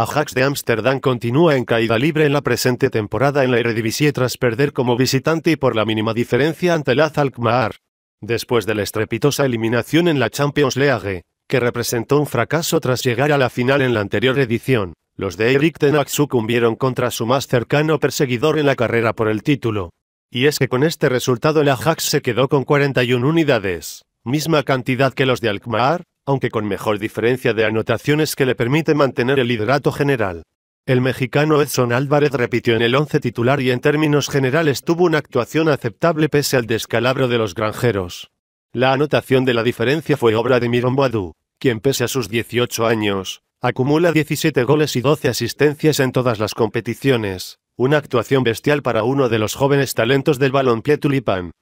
Ajax de Ámsterdam continúa en caída libre en la presente temporada en la Eredivisie tras perder como visitante y por la mínima diferencia ante el Alkmaar. Después de la estrepitosa eliminación en la Champions League, que representó un fracaso tras llegar a la final en la anterior edición, los de Erik Ten sucumbieron contra su más cercano perseguidor en la carrera por el título. Y es que con este resultado el Ajax se quedó con 41 unidades, misma cantidad que los de Alkmaar, aunque con mejor diferencia de anotaciones que le permite mantener el liderato general. El mexicano Edson Álvarez repitió en el once titular y en términos generales tuvo una actuación aceptable pese al descalabro de los granjeros. La anotación de la diferencia fue obra de Miron Boadu, quien pese a sus 18 años, acumula 17 goles y 12 asistencias en todas las competiciones, una actuación bestial para uno de los jóvenes talentos del balompié tulipán.